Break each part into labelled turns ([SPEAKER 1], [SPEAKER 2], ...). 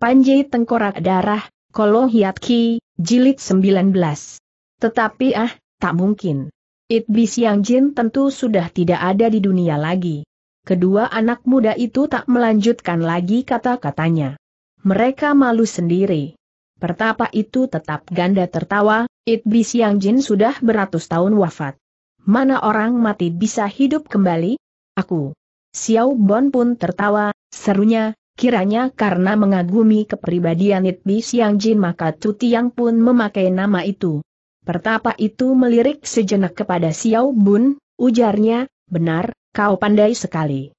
[SPEAKER 1] Panji Tengkorak Darah, Kolo Ki, Jilid 19. Tetapi ah, tak mungkin. Itbi Yang Jin tentu sudah tidak ada di dunia lagi. Kedua anak muda itu tak melanjutkan lagi kata-katanya. Mereka malu sendiri. Pertapa itu tetap ganda tertawa, Itbi Yang Jin sudah beratus tahun wafat. Mana orang mati bisa hidup kembali? Aku. Xiao Bon pun tertawa, serunya, Kiranya karena mengagumi kepribadian Itbi Siang Jin maka Tu Tiang pun memakai nama itu. Pertapa itu melirik sejenak kepada Xiao Bun, ujarnya, benar, kau pandai sekali.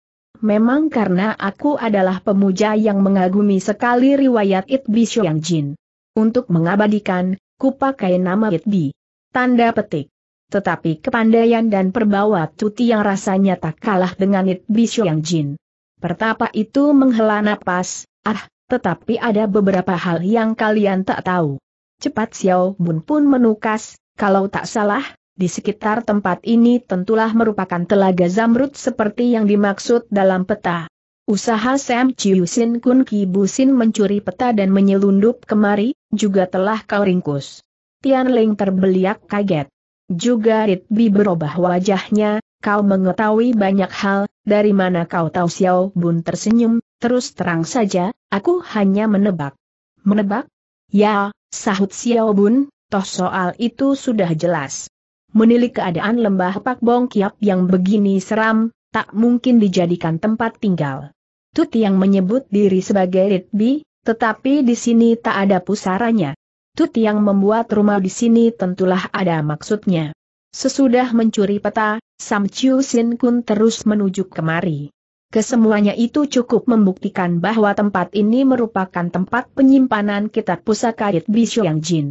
[SPEAKER 1] Memang karena aku adalah pemuja yang mengagumi sekali riwayat Itbi Siang Jin. Untuk mengabadikan, ku pakai nama Itbi. Tanda petik. Tetapi kepandaian dan perbawa Tuti yang rasanya tak kalah dengan Itbi Siang Jin. Pertapa itu menghela napas, ah, tetapi ada beberapa hal yang kalian tak tahu. Cepat Xiao Bun pun menukas, kalau tak salah, di sekitar tempat ini tentulah merupakan telaga zamrud seperti yang dimaksud dalam peta. Usaha Sam Sin Kun Sin mencuri peta dan menyelundup kemari, juga telah kau ringkus. Tian Ling terbeliak kaget. Juga Ritbi berubah wajahnya, kau mengetahui banyak hal, dari mana kau tahu Xiao Bun tersenyum, terus terang saja, aku hanya menebak. Menebak? Ya, sahut Xiao Bun, toh soal itu sudah jelas. Menilik keadaan lembah Pak Bong Kiap yang begini seram, tak mungkin dijadikan tempat tinggal. Tut yang menyebut diri sebagai Ritbi, tetapi di sini tak ada pusaranya. Tut yang membuat rumah di sini tentulah ada maksudnya. Sesudah mencuri peta, Sam Chiu Sin Kun terus menuju kemari. Kesemuanya itu cukup membuktikan bahwa tempat ini merupakan tempat penyimpanan kitab pusaka It Yang Jin.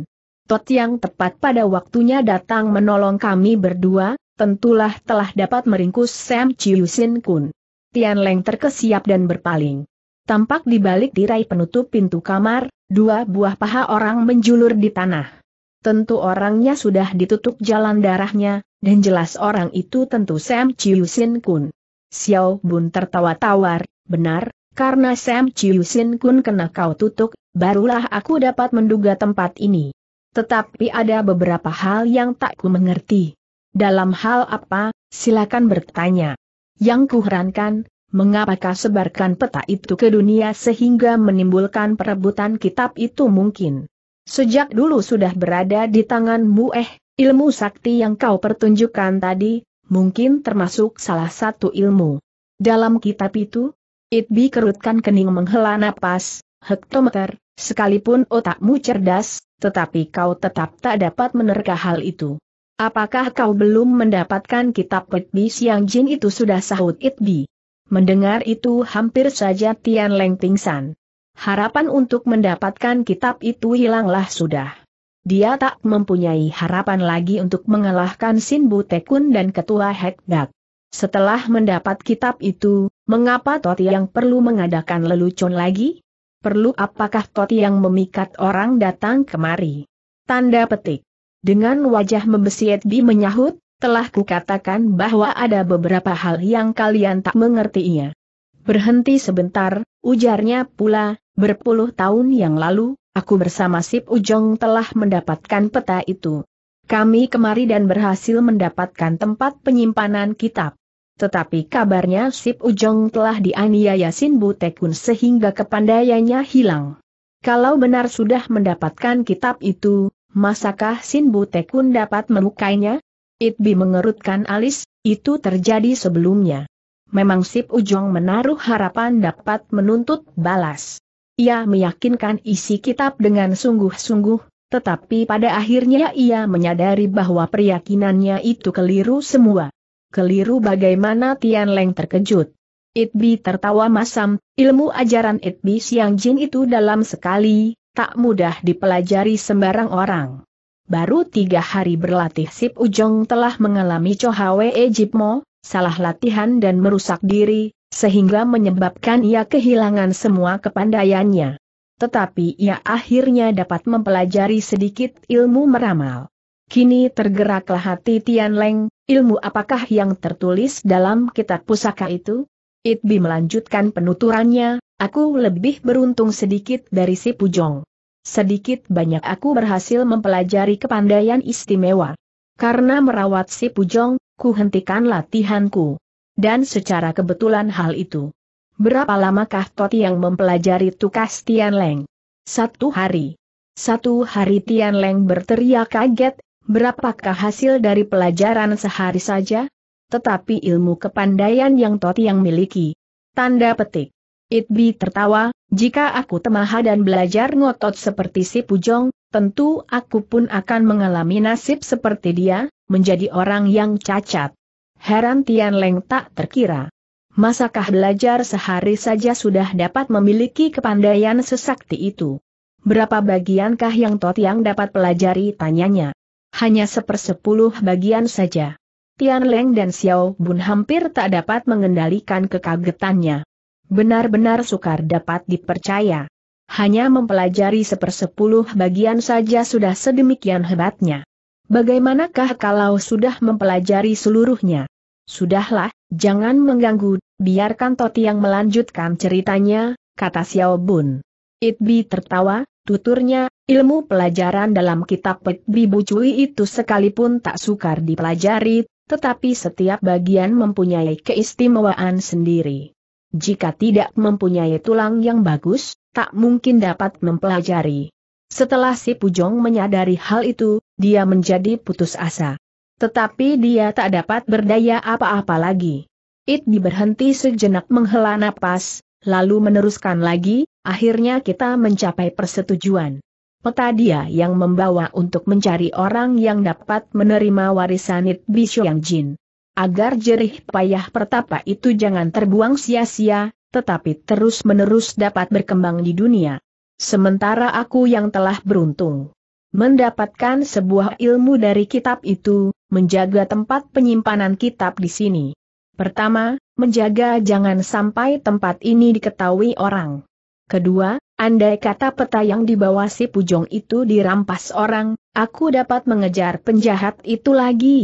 [SPEAKER 1] Tot yang tepat pada waktunya datang menolong kami berdua, tentulah telah dapat meringkus Sam Chiu Sin Kun. Tian Leng terkesiap dan berpaling. Tampak di balik tirai penutup pintu kamar, dua buah paha orang menjulur di tanah. Tentu orangnya sudah ditutup jalan darahnya, dan jelas orang itu tentu Sam Chiu Sin Kun. Xiao Bun tertawa tawar, benar, karena Sam Chiu Sin Kun kena kau tutup, barulah aku dapat menduga tempat ini. Tetapi ada beberapa hal yang tak ku mengerti. Dalam hal apa, silakan bertanya. Yang kuherankan, mengapakah sebarkan peta itu ke dunia sehingga menimbulkan perebutan kitab itu mungkin? Sejak dulu sudah berada di tanganmu eh, ilmu sakti yang kau pertunjukkan tadi, mungkin termasuk salah satu ilmu. Dalam kitab itu, Itbi kerutkan kening menghela napas, hektometer, sekalipun otakmu cerdas, tetapi kau tetap tak dapat menerka hal itu. Apakah kau belum mendapatkan kitab Itbi siang jin itu sudah sahut Itbi? Mendengar itu hampir saja Tian Leng pingsan. Harapan untuk mendapatkan kitab itu hilanglah sudah. Dia tak mempunyai harapan lagi untuk mengalahkan Sinbu Tekun dan Ketua Hekdak. Setelah mendapat kitab itu, mengapa Toti yang perlu mengadakan lelucon lagi? Perlu apakah Toti yang memikat orang datang kemari? Tanda petik. Dengan wajah membesit Bi menyahut, telah kukatakan bahwa ada beberapa hal yang kalian tak mengertinya. Berhenti sebentar, ujarnya pula, berpuluh tahun yang lalu, aku bersama Sip Ujong telah mendapatkan peta itu. Kami kemari dan berhasil mendapatkan tempat penyimpanan kitab. Tetapi kabarnya Sip Ujong telah dianiaya Sin Butekun sehingga kepandaiannya hilang. Kalau benar sudah mendapatkan kitab itu, masakah Sin Butekun dapat melukainya? Itbi mengerutkan alis, itu terjadi sebelumnya memang Sip Ujong menaruh harapan dapat menuntut balas. Ia meyakinkan isi kitab dengan sungguh-sungguh, tetapi pada akhirnya ia menyadari bahwa peryakinannya itu keliru semua. Keliru bagaimana Tian Leng terkejut. Itbi tertawa masam, ilmu ajaran Itbi Siang Jin itu dalam sekali, tak mudah dipelajari sembarang orang. Baru tiga hari berlatih Sip Ujong telah mengalami Chohawe Ejipmo, salah latihan dan merusak diri, sehingga menyebabkan ia kehilangan semua kepandaiannya. Tetapi ia akhirnya dapat mempelajari sedikit ilmu meramal. Kini tergeraklah hati Tian Leng, ilmu apakah yang tertulis dalam kitab pusaka itu? Itbi melanjutkan penuturannya, aku lebih beruntung sedikit dari si Pujong. Sedikit banyak aku berhasil mempelajari kepandaian istimewa. Karena merawat si Pujong, kuhentikan latihanku. Dan secara kebetulan hal itu. Berapa lamakah Toti yang mempelajari tukas Tian Leng? Satu hari. Satu hari Tian Leng berteriak kaget, berapakah hasil dari pelajaran sehari saja? Tetapi ilmu kepandaian yang Toti yang miliki. Tanda petik. Itbi tertawa, jika aku temaha dan belajar ngotot seperti si Pujong, tentu aku pun akan mengalami nasib seperti dia, menjadi orang yang cacat. Heran Tian Leng tak terkira. Masakah belajar sehari saja sudah dapat memiliki kepandaian sesakti itu? Berapa bagiankah yang Tot yang dapat pelajari tanyanya? Hanya sepersepuluh bagian saja. Tian Leng dan Xiao Bun hampir tak dapat mengendalikan kekagetannya. Benar-benar sukar dapat dipercaya hanya mempelajari sepersepuluh bagian saja sudah sedemikian hebatnya. Bagaimanakah kalau sudah mempelajari seluruhnya? Sudahlah, jangan mengganggu, biarkan Toti yang melanjutkan ceritanya, kata Xiao Bun. Itbi tertawa, tuturnya, ilmu pelajaran dalam kitab Itbi Bucui itu sekalipun tak sukar dipelajari, tetapi setiap bagian mempunyai keistimewaan sendiri. Jika tidak mempunyai tulang yang bagus, tak mungkin dapat mempelajari. Setelah si Pujong menyadari hal itu, dia menjadi putus asa. Tetapi dia tak dapat berdaya apa-apa lagi. It berhenti sejenak menghela napas, lalu meneruskan lagi, akhirnya kita mencapai persetujuan. Peta dia yang membawa untuk mencari orang yang dapat menerima warisan It Bishoyang Jin. Agar jerih payah pertapa itu jangan terbuang sia-sia, tetapi terus-menerus dapat berkembang di dunia. Sementara aku yang telah beruntung mendapatkan sebuah ilmu dari kitab itu, menjaga tempat penyimpanan kitab di sini. Pertama, menjaga jangan sampai tempat ini diketahui orang. Kedua, andai kata peta yang dibawa si Pujong itu dirampas orang, aku dapat mengejar penjahat itu lagi.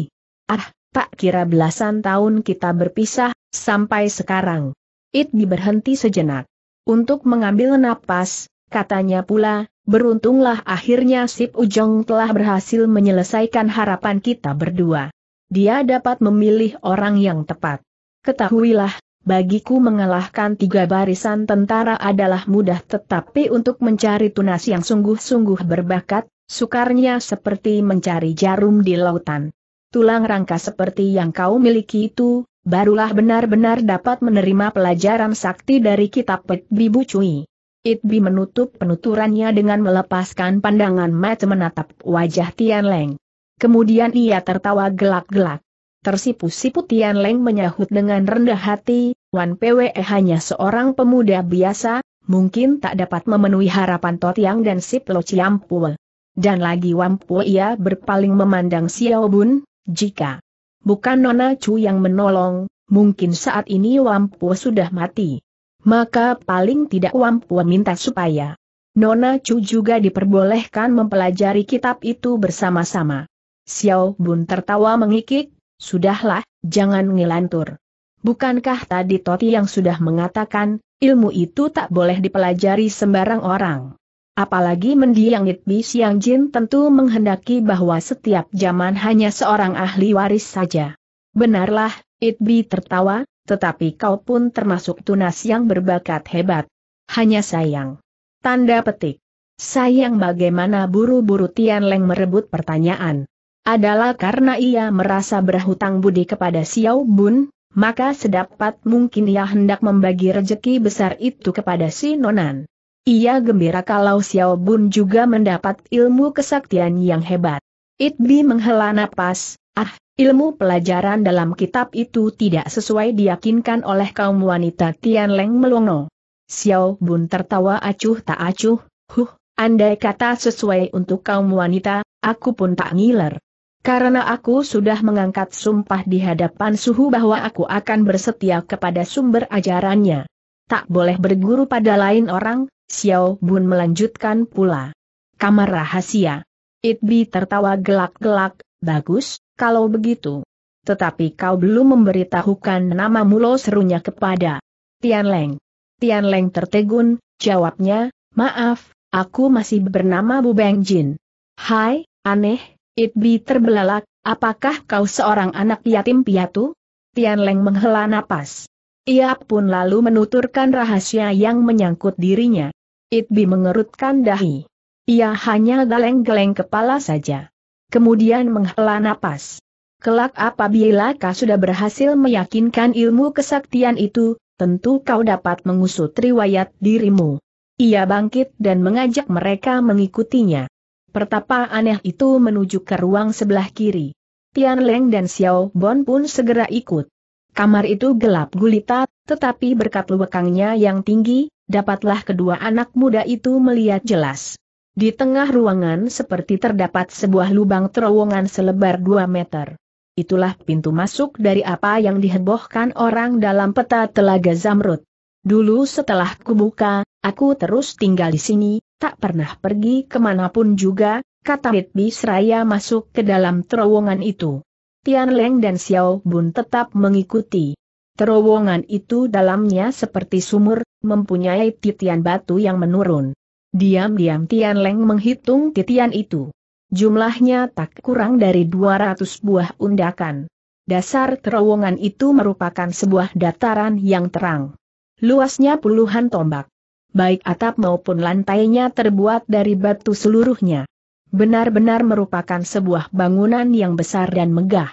[SPEAKER 1] Ah, tak kira belasan tahun kita berpisah, sampai sekarang. Itgi berhenti sejenak. Untuk mengambil napas, katanya pula, beruntunglah akhirnya Sip Ujong telah berhasil menyelesaikan harapan kita berdua. Dia dapat memilih orang yang tepat. Ketahuilah, bagiku mengalahkan tiga barisan tentara adalah mudah tetapi untuk mencari tunas yang sungguh-sungguh berbakat, sukarnya seperti mencari jarum di lautan. Tulang rangka seperti yang kau miliki itu, barulah benar-benar dapat menerima pelajaran sakti dari kitab Pek Bibu Cui. Itbi menutup penuturannya dengan melepaskan pandangan mata menatap wajah Tian Leng. Kemudian ia tertawa gelak-gelak. Tersipu-sipu Tian Leng menyahut dengan rendah hati, Wan Pwe hanya seorang pemuda biasa, mungkin tak dapat memenuhi harapan Totiang dan Sip Lo Ciampul. Dan lagi Wan Wampu ia berpaling memandang Xiao Bun, jika bukan Nona Chu yang menolong, mungkin saat ini Wampu sudah mati. Maka paling tidak Wampu minta supaya Nona Chu juga diperbolehkan mempelajari kitab itu bersama-sama. Xiao Bun tertawa mengikik, sudahlah, jangan ngelantur. Bukankah tadi Toti yang sudah mengatakan, ilmu itu tak boleh dipelajari sembarang orang? Apalagi mendiang Itbi Siang Jin tentu menghendaki bahwa setiap zaman hanya seorang ahli waris saja. Benarlah, Itbi tertawa, tetapi kau pun termasuk tunas yang berbakat hebat. Hanya sayang. Tanda petik. Sayang bagaimana buru-buru Tian Leng merebut pertanyaan. Adalah karena ia merasa berhutang budi kepada Xiao Bun, maka sedapat mungkin ia hendak membagi rejeki besar itu kepada si Nonan. Ia gembira kalau Xiao Bun juga mendapat ilmu kesaktian yang hebat. Itbi menghela napas, ah, ilmu pelajaran dalam kitab itu tidak sesuai diyakinkan oleh kaum wanita Tian Leng Melongo. Xiao Bun tertawa acuh tak acuh, huh, andai kata sesuai untuk kaum wanita, aku pun tak ngiler. Karena aku sudah mengangkat sumpah di hadapan suhu bahwa aku akan bersetia kepada sumber ajarannya. Tak boleh berguru pada lain orang, Xiao Bun melanjutkan pula. Kamar rahasia. Itbi tertawa gelak-gelak, bagus, kalau begitu. Tetapi kau belum memberitahukan nama Mulo serunya kepada Tian Leng. Tian Leng tertegun, jawabnya, maaf, aku masih bernama Bu Beng Jin. Hai, aneh, Itbi terbelalak, apakah kau seorang anak yatim piatu? Tian Leng menghela napas. Ia pun lalu menuturkan rahasia yang menyangkut dirinya. Itbi mengerutkan dahi. Ia hanya geleng-geleng kepala saja. Kemudian menghela napas. Kelak apabila kau sudah berhasil meyakinkan ilmu kesaktian itu, tentu kau dapat mengusut riwayat dirimu. Ia bangkit dan mengajak mereka mengikutinya. Pertapa aneh itu menuju ke ruang sebelah kiri. Tian Leng dan Xiao Bon pun segera ikut. Kamar itu gelap gulita, tetapi berkat lubangnya yang tinggi, dapatlah kedua anak muda itu melihat jelas. Di tengah ruangan seperti terdapat sebuah lubang terowongan selebar 2 meter. Itulah pintu masuk dari apa yang dihebohkan orang dalam peta telaga Zamrud. Dulu setelah kubuka, aku terus tinggal di sini, tak pernah pergi kemanapun juga, kata Ritbi Seraya masuk ke dalam terowongan itu. Tian Leng dan Xiao Bun tetap mengikuti. Terowongan itu dalamnya seperti sumur, mempunyai titian batu yang menurun. Diam-diam Tian Leng menghitung titian itu. Jumlahnya tak kurang dari 200 buah undakan. Dasar terowongan itu merupakan sebuah dataran yang terang. Luasnya puluhan tombak. Baik atap maupun lantainya terbuat dari batu seluruhnya. Benar-benar merupakan sebuah bangunan yang besar dan megah.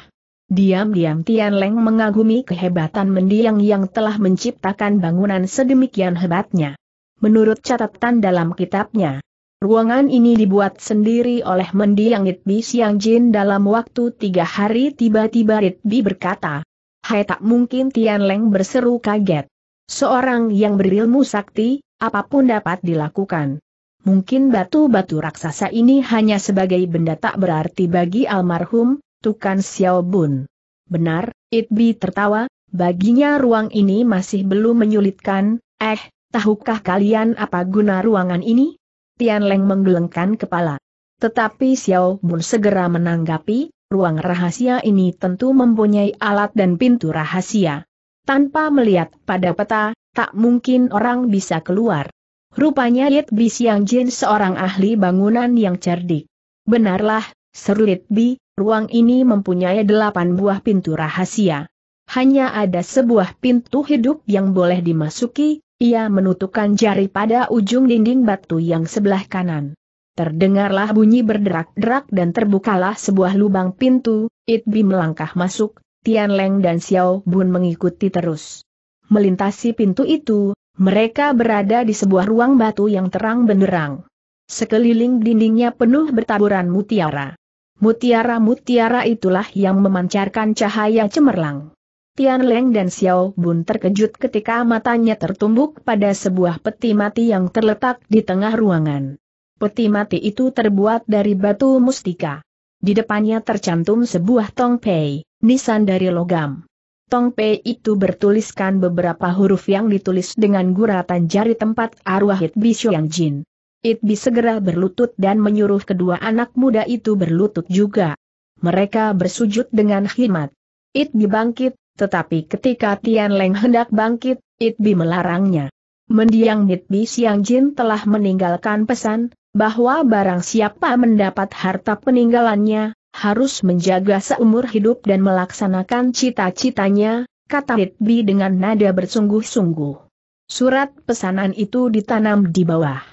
[SPEAKER 1] Diam-diam Tian Leng mengagumi kehebatan mendiang yang telah menciptakan bangunan sedemikian hebatnya. Menurut catatan dalam kitabnya, ruangan ini dibuat sendiri oleh mendiang Itbi Siang Jin dalam waktu tiga hari tiba-tiba Itbi berkata, Hai tak mungkin Tian Leng berseru kaget. Seorang yang berilmu sakti, apapun dapat dilakukan. Mungkin batu-batu raksasa ini hanya sebagai benda tak berarti bagi almarhum, Tukan Bun. Benar, Itbi tertawa, baginya ruang ini masih belum menyulitkan, eh, tahukah kalian apa guna ruangan ini? Tian Leng menggelengkan kepala. Tetapi Xiao Bun segera menanggapi, ruang rahasia ini tentu mempunyai alat dan pintu rahasia. Tanpa melihat pada peta, tak mungkin orang bisa keluar. Rupanya Yit Bi Siang Jin seorang ahli bangunan yang cerdik. Benarlah, seru Yit Bi, Ruang ini mempunyai delapan buah pintu rahasia. Hanya ada sebuah pintu hidup yang boleh dimasuki, ia menutupkan jari pada ujung dinding batu yang sebelah kanan. Terdengarlah bunyi berderak-derak dan terbukalah sebuah lubang pintu, Itbi melangkah masuk, Tian Leng dan Xiao Bun mengikuti terus. Melintasi pintu itu, mereka berada di sebuah ruang batu yang terang benderang. Sekeliling dindingnya penuh bertaburan mutiara. Mutiara-mutiara itulah yang memancarkan cahaya cemerlang. Tian Leng dan Xiao Bun terkejut ketika matanya tertumbuk pada sebuah peti mati yang terletak di tengah ruangan. Peti mati itu terbuat dari batu mustika. Di depannya tercantum sebuah tongpei, nisan dari logam. Tongpei itu bertuliskan beberapa huruf yang ditulis dengan guratan jari tempat arwah Hitbishu yang Jin. Itbi segera berlutut dan menyuruh kedua anak muda itu berlutut juga. Mereka bersujud dengan khidmat. Itbi bangkit, tetapi ketika Tian Leng hendak bangkit, Itbi melarangnya. Mendiang Nitbi Siang Jin telah meninggalkan pesan, bahwa barang siapa mendapat harta peninggalannya, harus menjaga seumur hidup dan melaksanakan cita-citanya, kata Nitbi dengan nada bersungguh-sungguh. Surat pesanan itu ditanam di bawah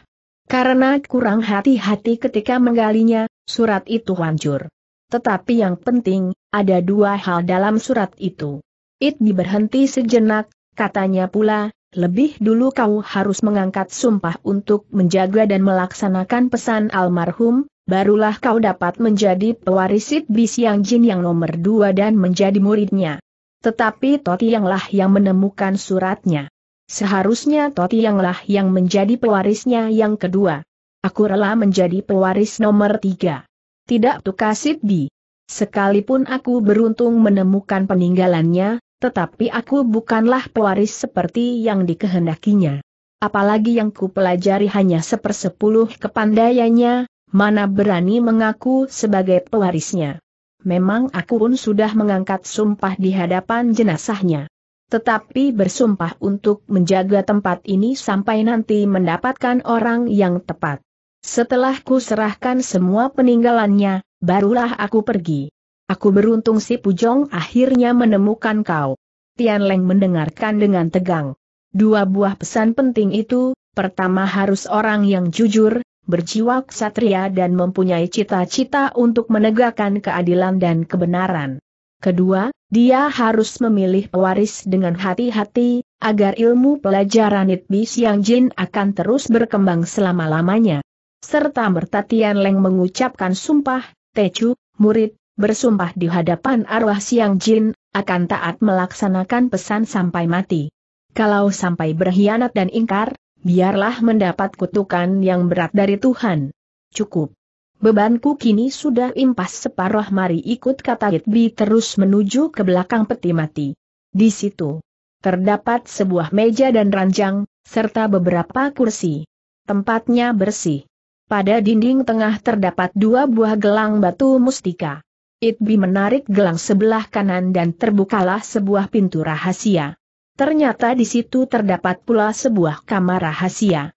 [SPEAKER 1] karena kurang hati-hati ketika menggalinya, surat itu hancur. Tetapi yang penting, ada dua hal dalam surat itu. Itu berhenti sejenak, katanya pula, lebih dulu kau harus mengangkat sumpah untuk menjaga dan melaksanakan pesan almarhum, barulah kau dapat menjadi pewaris bis Yang Jin yang nomor dua dan menjadi muridnya. Tetapi Toti yanglah yang menemukan suratnya. Seharusnya Toti Yanglah yang menjadi pewarisnya yang kedua. Aku rela menjadi pewaris nomor tiga. Tidak tukasit di. Sekalipun aku beruntung menemukan peninggalannya, tetapi aku bukanlah pewaris seperti yang dikehendakinya. Apalagi yang ku pelajari hanya sepersepuluh kepandaiannya, mana berani mengaku sebagai pewarisnya. Memang aku pun sudah mengangkat sumpah di hadapan jenazahnya tetapi bersumpah untuk menjaga tempat ini sampai nanti mendapatkan orang yang tepat. Setelah ku serahkan semua peninggalannya, barulah aku pergi. Aku beruntung si Pujong akhirnya menemukan kau. Tian Leng mendengarkan dengan tegang. Dua buah pesan penting itu, pertama harus orang yang jujur, berjiwa ksatria dan mempunyai cita-cita untuk menegakkan keadilan dan kebenaran. Kedua, dia harus memilih pewaris dengan hati-hati, agar ilmu pelajaran Nitbi yang Jin akan terus berkembang selama-lamanya. Serta Mertatian Leng mengucapkan sumpah, Tecu, murid, bersumpah di hadapan arwah Siang Jin, akan taat melaksanakan pesan sampai mati. Kalau sampai berkhianat dan ingkar, biarlah mendapat kutukan yang berat dari Tuhan. Cukup. Bebanku kini sudah impas separuh mari ikut kata Itbi terus menuju ke belakang peti mati. Di situ, terdapat sebuah meja dan ranjang, serta beberapa kursi. Tempatnya bersih. Pada dinding tengah terdapat dua buah gelang batu mustika. Itbi menarik gelang sebelah kanan dan terbukalah sebuah pintu rahasia. Ternyata di situ terdapat pula sebuah kamar rahasia.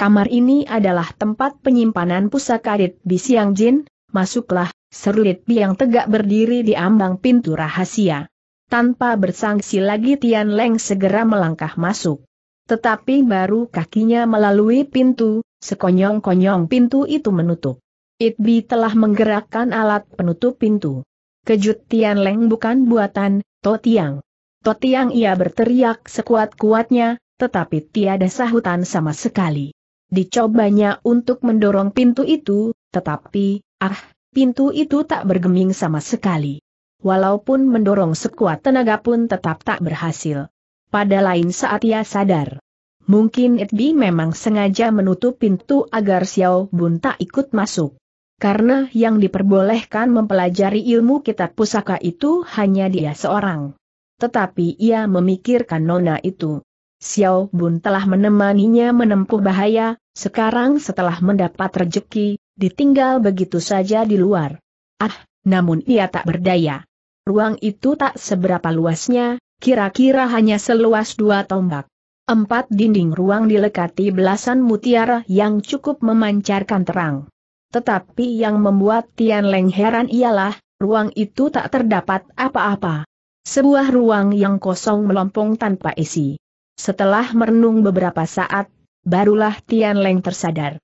[SPEAKER 1] Kamar ini adalah tempat penyimpanan pusaka Dit Bi Siang Jin, masuklah, seru Dit Bi yang tegak berdiri di ambang pintu rahasia. Tanpa bersangsi lagi Tian Leng segera melangkah masuk. Tetapi baru kakinya melalui pintu, sekonyong-konyong pintu itu menutup. Itbi telah menggerakkan alat penutup pintu. Kejut Tian Leng bukan buatan, To Tiang. To Tiang ia berteriak sekuat-kuatnya, tetapi tiada sahutan sama sekali. Dicobanya untuk mendorong pintu itu, tetapi, ah, pintu itu tak bergeming sama sekali. Walaupun mendorong sekuat tenaga pun tetap tak berhasil. Pada lain saat ia sadar. Mungkin Itbi memang sengaja menutup pintu agar Xiao Bun tak ikut masuk. Karena yang diperbolehkan mempelajari ilmu kitab pusaka itu hanya dia seorang. Tetapi ia memikirkan nona itu. Xiao Bun telah menemaninya menempuh bahaya, sekarang setelah mendapat rejeki, ditinggal begitu saja di luar. Ah, namun ia tak berdaya. Ruang itu tak seberapa luasnya, kira-kira hanya seluas dua tombak. Empat dinding ruang dilekati belasan mutiara yang cukup memancarkan terang. Tetapi yang membuat Tian Leng heran ialah, ruang itu tak terdapat apa-apa. Sebuah ruang yang kosong melompong tanpa isi. Setelah merenung beberapa saat, barulah Tian Leng tersadar.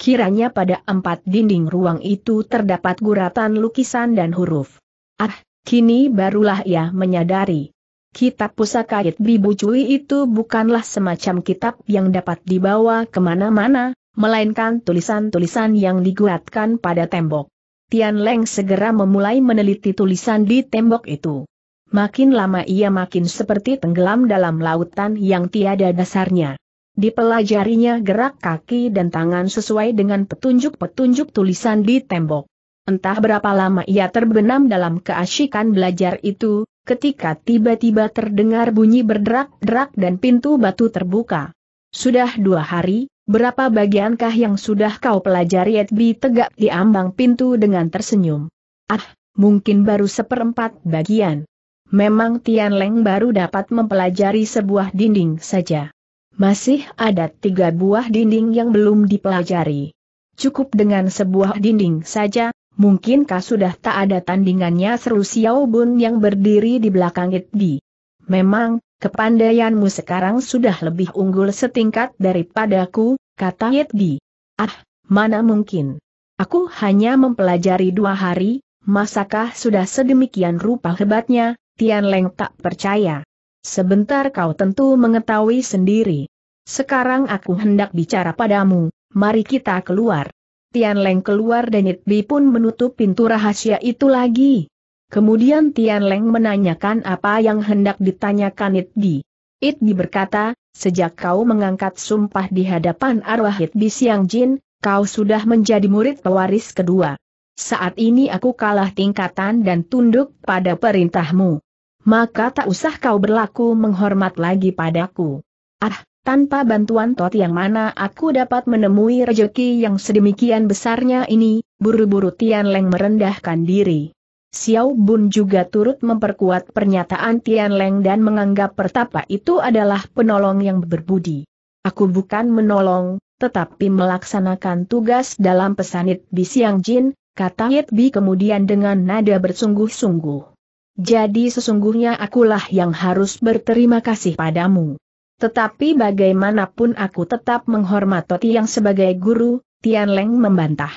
[SPEAKER 1] Kiranya pada empat dinding ruang itu terdapat guratan lukisan dan huruf. Ah, kini barulah ia menyadari. Kitab pusaka Bibu Cui itu bukanlah semacam kitab yang dapat dibawa kemana-mana, melainkan tulisan-tulisan yang diguratkan pada tembok. Tian Leng segera memulai meneliti tulisan di tembok itu makin lama ia makin seperti tenggelam dalam lautan yang tiada dasarnya. Dipelajarinya gerak kaki dan tangan sesuai dengan petunjuk-petunjuk tulisan di tembok. Entah berapa lama ia terbenam dalam keasyikan belajar itu, ketika tiba-tiba terdengar bunyi berderak-derak dan pintu batu terbuka. Sudah dua hari, berapa bagiankah yang sudah kau pelajari Edbi tegak di ambang pintu dengan tersenyum. Ah, mungkin baru seperempat bagian. Memang Tian Leng baru dapat mempelajari sebuah dinding saja. Masih ada tiga buah dinding yang belum dipelajari. Cukup dengan sebuah dinding saja, mungkinkah sudah tak ada tandingannya seru Bun yang berdiri di belakang Di? Memang, kepandaianmu sekarang sudah lebih unggul setingkat daripadaku, kata Di. Ah, mana mungkin. Aku hanya mempelajari dua hari, masakah sudah sedemikian rupa hebatnya, Tian Leng tak percaya. Sebentar kau tentu mengetahui sendiri. Sekarang aku hendak bicara padamu, mari kita keluar. Tian Leng keluar dan It Bi pun menutup pintu rahasia itu lagi. Kemudian Tian Leng menanyakan apa yang hendak ditanyakan It Bi. It Bi berkata, sejak kau mengangkat sumpah di hadapan arwah It Bi Siang Jin, kau sudah menjadi murid pewaris kedua. Saat ini aku kalah tingkatan dan tunduk pada perintahmu maka tak usah kau berlaku menghormat lagi padaku. Ah, tanpa bantuan Tot yang mana aku dapat menemui rejeki yang sedemikian besarnya ini, buru-buru Tian Leng merendahkan diri. Xiao Bun juga turut memperkuat pernyataan Tian Leng dan menganggap pertapa itu adalah penolong yang berbudi. Aku bukan menolong, tetapi melaksanakan tugas dalam pesanit di Siang Jin, kata Yit Bi kemudian dengan nada bersungguh-sungguh. Jadi sesungguhnya akulah yang harus berterima kasih padamu. Tetapi bagaimanapun aku tetap menghormat Toti yang sebagai guru, Tian Leng membantah.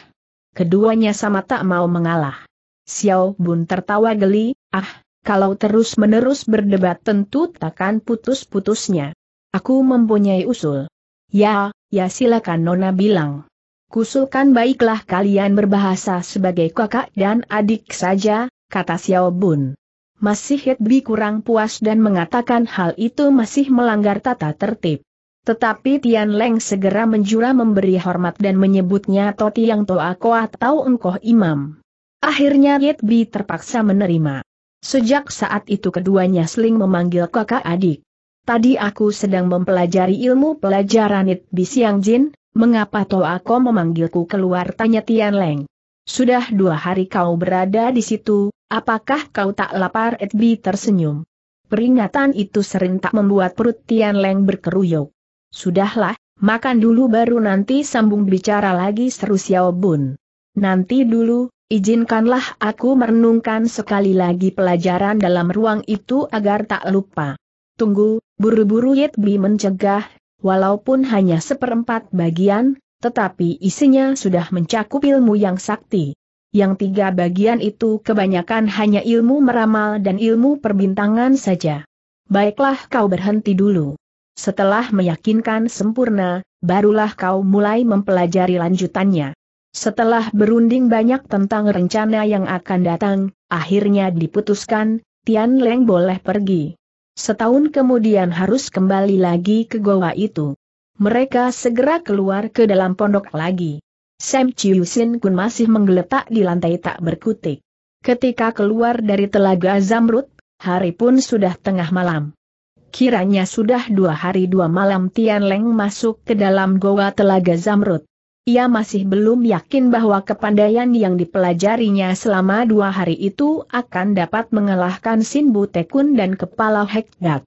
[SPEAKER 1] Keduanya sama tak mau mengalah. Xiao Bun tertawa geli, ah, kalau terus-menerus berdebat tentu takkan putus-putusnya. Aku mempunyai usul. Ya, ya silakan Nona bilang. Kusulkan baiklah kalian berbahasa sebagai kakak dan adik saja, kata Xiao Bun masih Hedbi kurang puas dan mengatakan hal itu masih melanggar tata tertib. Tetapi Tian Leng segera menjura memberi hormat dan menyebutnya Toti yang Toa Koa atau Engkoh Imam. Akhirnya Hedbi terpaksa menerima. Sejak saat itu keduanya seling memanggil kakak adik. Tadi aku sedang mempelajari ilmu pelajaran Hedbi Siang Jin, mengapa Toa Ko memanggilku keluar tanya Tian Leng. Sudah dua hari kau berada di situ, apakah kau tak lapar Edbi tersenyum. Peringatan itu serentak membuat perut Tian Leng berkeruyuk. Sudahlah, makan dulu baru nanti sambung bicara lagi seru Xiao Bun. Nanti dulu, izinkanlah aku merenungkan sekali lagi pelajaran dalam ruang itu agar tak lupa. Tunggu, buru-buru Bi mencegah, walaupun hanya seperempat bagian, tetapi isinya sudah mencakup ilmu yang sakti. Yang tiga bagian itu kebanyakan hanya ilmu meramal dan ilmu perbintangan saja. Baiklah kau berhenti dulu. Setelah meyakinkan sempurna, barulah kau mulai mempelajari lanjutannya. Setelah berunding banyak tentang rencana yang akan datang, akhirnya diputuskan, Tian Leng boleh pergi. Setahun kemudian harus kembali lagi ke goa itu mereka segera keluar ke dalam pondok lagi. Sam Chiu Sin Kun masih menggeletak di lantai tak berkutik. Ketika keluar dari telaga Zamrud, hari pun sudah tengah malam. Kiranya sudah dua hari dua malam Tian Leng masuk ke dalam goa telaga Zamrud. Ia masih belum yakin bahwa kepandaian yang dipelajarinya selama dua hari itu akan dapat mengalahkan Sin Bu Tekun dan Kepala Hek Hekdak.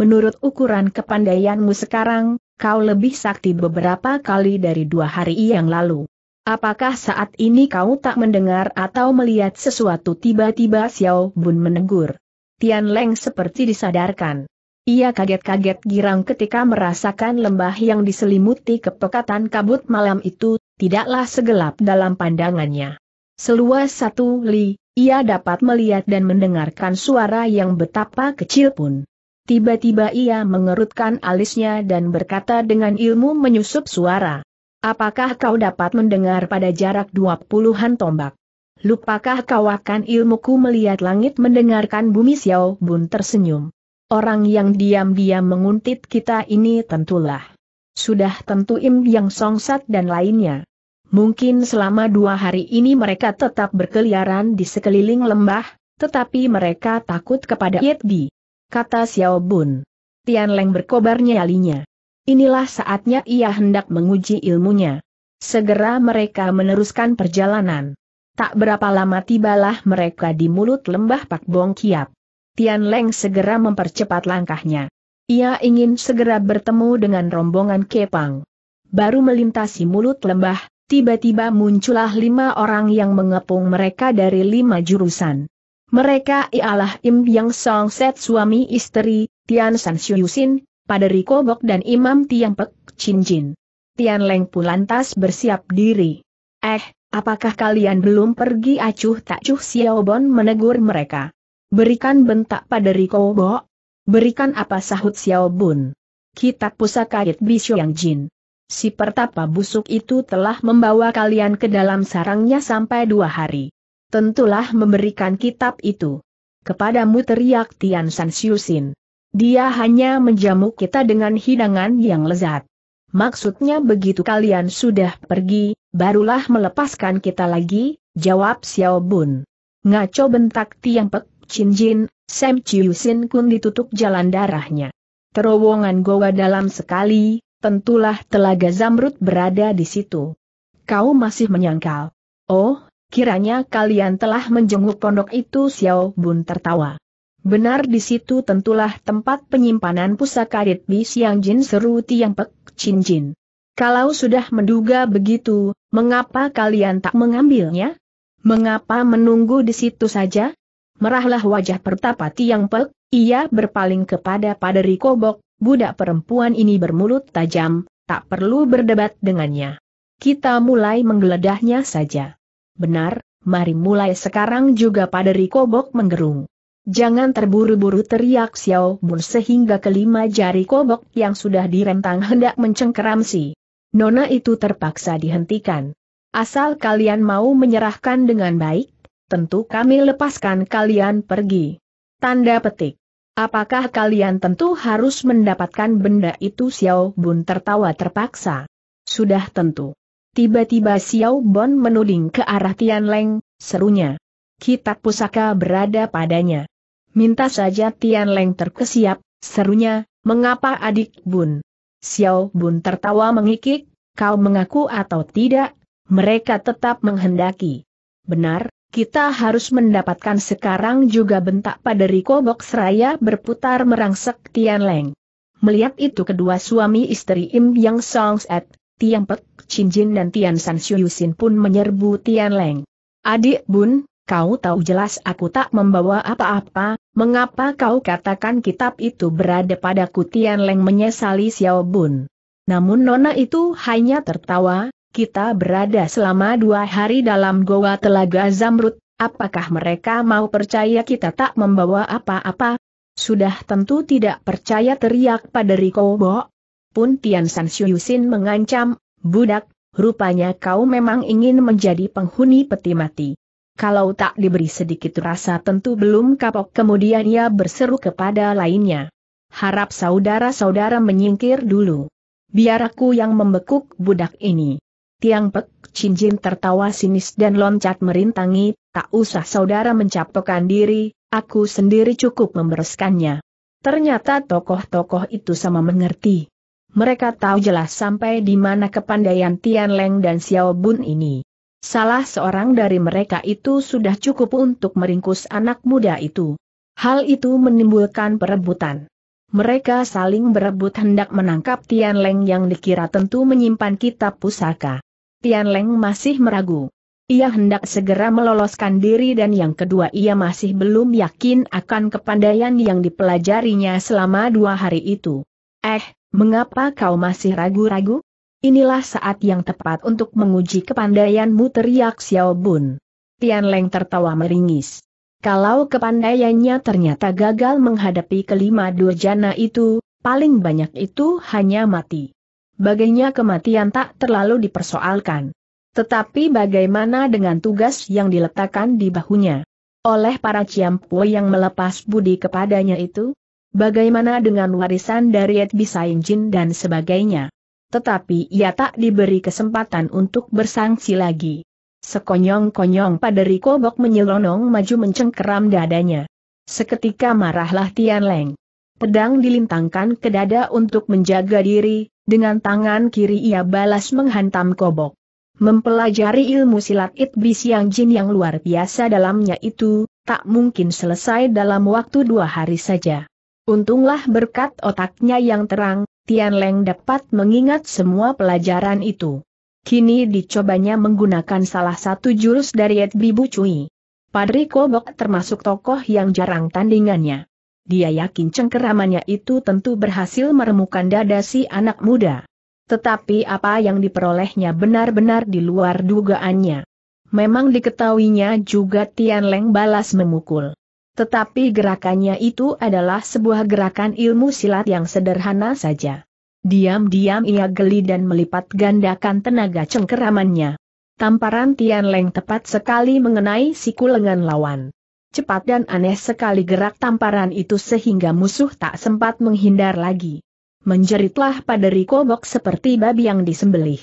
[SPEAKER 1] Menurut ukuran kepandaianmu sekarang, kau lebih sakti beberapa kali dari dua hari yang lalu. Apakah saat ini kau tak mendengar atau melihat sesuatu tiba-tiba Xiao Bun menegur? Tian Leng seperti disadarkan. Ia kaget-kaget girang ketika merasakan lembah yang diselimuti kepekatan kabut malam itu, tidaklah segelap dalam pandangannya. Seluas satu li, ia dapat melihat dan mendengarkan suara yang betapa kecil pun. Tiba-tiba ia mengerutkan alisnya dan berkata dengan ilmu menyusup suara. Apakah kau dapat mendengar pada jarak dua puluhan tombak? Lupakah kau akan ilmuku melihat langit mendengarkan bumi Xiao Bun tersenyum. Orang yang diam-diam menguntit kita ini tentulah. Sudah tentu Im Yang Songsat dan lainnya. Mungkin selama dua hari ini mereka tetap berkeliaran di sekeliling lembah, tetapi mereka takut kepada Yeti kata Xiao Bun. Tian Leng berkobar nyalinya. Inilah saatnya ia hendak menguji ilmunya. Segera mereka meneruskan perjalanan. Tak berapa lama tibalah mereka di mulut lembah Pak Bong Kiap. Tian Leng segera mempercepat langkahnya. Ia ingin segera bertemu dengan rombongan Kepang. Baru melintasi mulut lembah, tiba-tiba muncullah lima orang yang mengepung mereka dari lima jurusan. Mereka ialah Im Yang Song Set suami istri, Tian San pada Paderi Kobok dan Imam Tiang Pek Chin Jin. Tian Leng pun lantas bersiap diri. Eh, apakah kalian belum pergi acuh tak cuh Xiaobon menegur mereka. Berikan bentak pada Riko Kobok. Berikan apa sahut Xiaobun. Kitab pusaka It Bisho Yang Jin. Si pertapa busuk itu telah membawa kalian ke dalam sarangnya sampai dua hari tentulah memberikan kitab itu. Kepadamu teriak Tian San Xiusin. Dia hanya menjamu kita dengan hidangan yang lezat. Maksudnya begitu kalian sudah pergi, barulah melepaskan kita lagi, jawab Xiao Bun. Ngaco bentak Tian Pek Chin Jin, Sam Xiuxin Kun ditutup jalan darahnya. Terowongan goa dalam sekali, tentulah telaga Zamrud berada di situ. Kau masih menyangkal. Oh, Kiranya kalian telah menjenguk pondok itu Xiao Bun tertawa. Benar di situ tentulah tempat penyimpanan pusaka Dit Bi Siang Jin seru Tiang Pek Chin Jin. Kalau sudah menduga begitu, mengapa kalian tak mengambilnya? Mengapa menunggu di situ saja? Merahlah wajah pertapa Tiang Pek, ia berpaling kepada Paderi Kobok, budak perempuan ini bermulut tajam, tak perlu berdebat dengannya. Kita mulai menggeledahnya saja. Benar, mari mulai sekarang juga paderi kobok menggerung. Jangan terburu-buru teriak Xiao Bun sehingga kelima jari kobok yang sudah direntang hendak mencengkeram si. Nona itu terpaksa dihentikan. Asal kalian mau menyerahkan dengan baik, tentu kami lepaskan kalian pergi. Tanda petik. Apakah kalian tentu harus mendapatkan benda itu Xiao Bun tertawa terpaksa? Sudah tentu. Tiba-tiba Xiao Bon menuding ke arah Tian Leng, serunya. Kitab pusaka berada padanya. Minta saja Tian Leng terkesiap, serunya, mengapa adik Bun? Xiao Bun tertawa mengikik, kau mengaku atau tidak, mereka tetap menghendaki. Benar, kita harus mendapatkan sekarang juga bentak pada Riko Bok Seraya berputar merangsek Tian Leng. Melihat itu kedua suami istri Im Yang Song Set, Tiang Pek, Chin Jin dan Tian San Shuyusin pun menyerbu Tian Leng. Adik Bun, kau tahu jelas aku tak membawa apa-apa, mengapa kau katakan kitab itu berada padaku Tian Leng menyesali Xiao Bun. Namun Nona itu hanya tertawa, kita berada selama dua hari dalam goa telaga Zamrud, apakah mereka mau percaya kita tak membawa apa-apa? Sudah tentu tidak percaya teriak pada Riko Bo. Pun Tian San Shuyusin mengancam, Budak, rupanya kau memang ingin menjadi penghuni peti mati. Kalau tak diberi sedikit rasa tentu belum kapok kemudian ia berseru kepada lainnya. Harap saudara-saudara menyingkir dulu. Biar aku yang membekuk budak ini. Tiang Pek Cincin tertawa sinis dan loncat merintangi, tak usah saudara mencapokan diri, aku sendiri cukup membereskannya. Ternyata tokoh-tokoh itu sama mengerti mereka tahu jelas sampai di mana kepandaian Tian Leng dan Xiao Bun ini. Salah seorang dari mereka itu sudah cukup untuk meringkus anak muda itu. Hal itu menimbulkan perebutan. Mereka saling berebut hendak menangkap Tian Leng yang dikira tentu menyimpan kitab pusaka. Tian Leng masih meragu. Ia hendak segera meloloskan diri dan yang kedua ia masih belum yakin akan kepandaian yang dipelajarinya selama dua hari itu. Eh, Mengapa kau masih ragu-ragu? Inilah saat yang tepat untuk menguji kepandaianmu teriak Xiao Bun. Tian Leng tertawa meringis. Kalau kepandaiannya ternyata gagal menghadapi kelima durjana itu, paling banyak itu hanya mati. Baginya kematian tak terlalu dipersoalkan. Tetapi bagaimana dengan tugas yang diletakkan di bahunya? Oleh para ciampu yang melepas budi kepadanya itu? Bagaimana dengan warisan dari Ed Jin dan sebagainya? Tetapi ia tak diberi kesempatan untuk bersangsi lagi. Sekonyong-konyong pada Riko Bok menyelonong maju mencengkeram dadanya. Seketika marahlah Tian Leng. Pedang dilintangkan ke dada untuk menjaga diri, dengan tangan kiri ia balas menghantam kobok. Mempelajari ilmu silat Itbis yang jin yang luar biasa dalamnya itu, tak mungkin selesai dalam waktu dua hari saja. Untunglah berkat otaknya yang terang, Tian Leng dapat mengingat semua pelajaran itu. Kini dicobanya menggunakan salah satu jurus dari Bibu Cui. Padri Kobok termasuk tokoh yang jarang tandingannya. Dia yakin cengkeramannya itu tentu berhasil meremukan dada si anak muda. Tetapi apa yang diperolehnya benar-benar di luar dugaannya. Memang diketahuinya juga Tian Leng balas memukul. Tetapi gerakannya itu adalah sebuah gerakan ilmu silat yang sederhana saja. Diam-diam ia geli dan melipat gandakan tenaga cengkeramannya. Tamparan Tian Leng tepat sekali mengenai siku lengan lawan. Cepat dan aneh sekali gerak tamparan itu sehingga musuh tak sempat menghindar lagi. Menjeritlah pada Riko Bok seperti babi yang disembelih.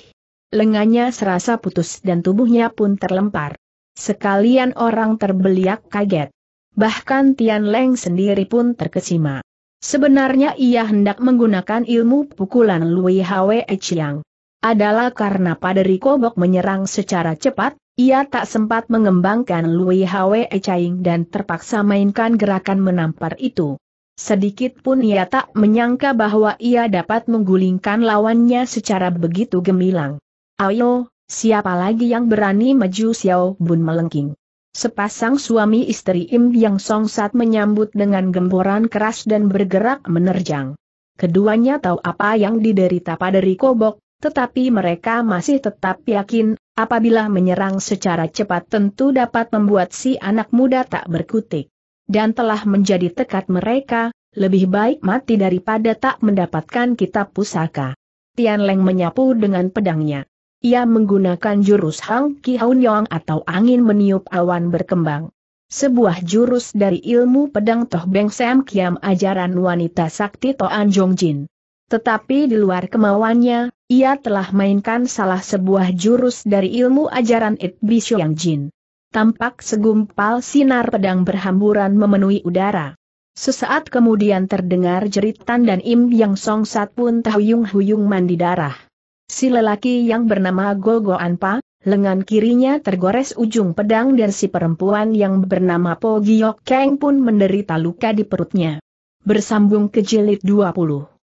[SPEAKER 1] Lengannya serasa putus dan tubuhnya pun terlempar. Sekalian orang terbeliak kaget. Bahkan Tian Leng sendiri pun terkesima. Sebenarnya ia hendak menggunakan ilmu pukulan Lui Hwe Chiang. Adalah karena paderi kobok menyerang secara cepat, ia tak sempat mengembangkan Lui Hwe Chiang dan terpaksa mainkan gerakan menampar itu. Sedikit pun ia tak menyangka bahwa ia dapat menggulingkan lawannya secara begitu gemilang. Ayo, siapa lagi yang berani maju Xiao Bun melengking? Sepasang suami istri Im Yang Songsat menyambut dengan gemboran keras dan bergerak menerjang. Keduanya tahu apa yang diderita pada kobok, tetapi mereka masih tetap yakin, apabila menyerang secara cepat tentu dapat membuat si anak muda tak berkutik. Dan telah menjadi tekad mereka, lebih baik mati daripada tak mendapatkan kitab pusaka. Tian Leng menyapu dengan pedangnya. Ia menggunakan jurus Hang Ki Haun Yong atau angin meniup awan berkembang. Sebuah jurus dari ilmu pedang Toh Beng Sam Kiam ajaran wanita sakti Toan Jong Jin. Tetapi di luar kemauannya, ia telah mainkan salah sebuah jurus dari ilmu ajaran It Bi Jin. Tampak segumpal sinar pedang berhamburan memenuhi udara. Sesaat kemudian terdengar jeritan dan Im Yang Song Sat pun tahuyung-huyung mandi darah. Si lelaki yang bernama Gogo Anpa, lengan kirinya tergores ujung pedang dan si perempuan yang bernama Po Kang pun menderita luka di perutnya. Bersambung ke jilid 20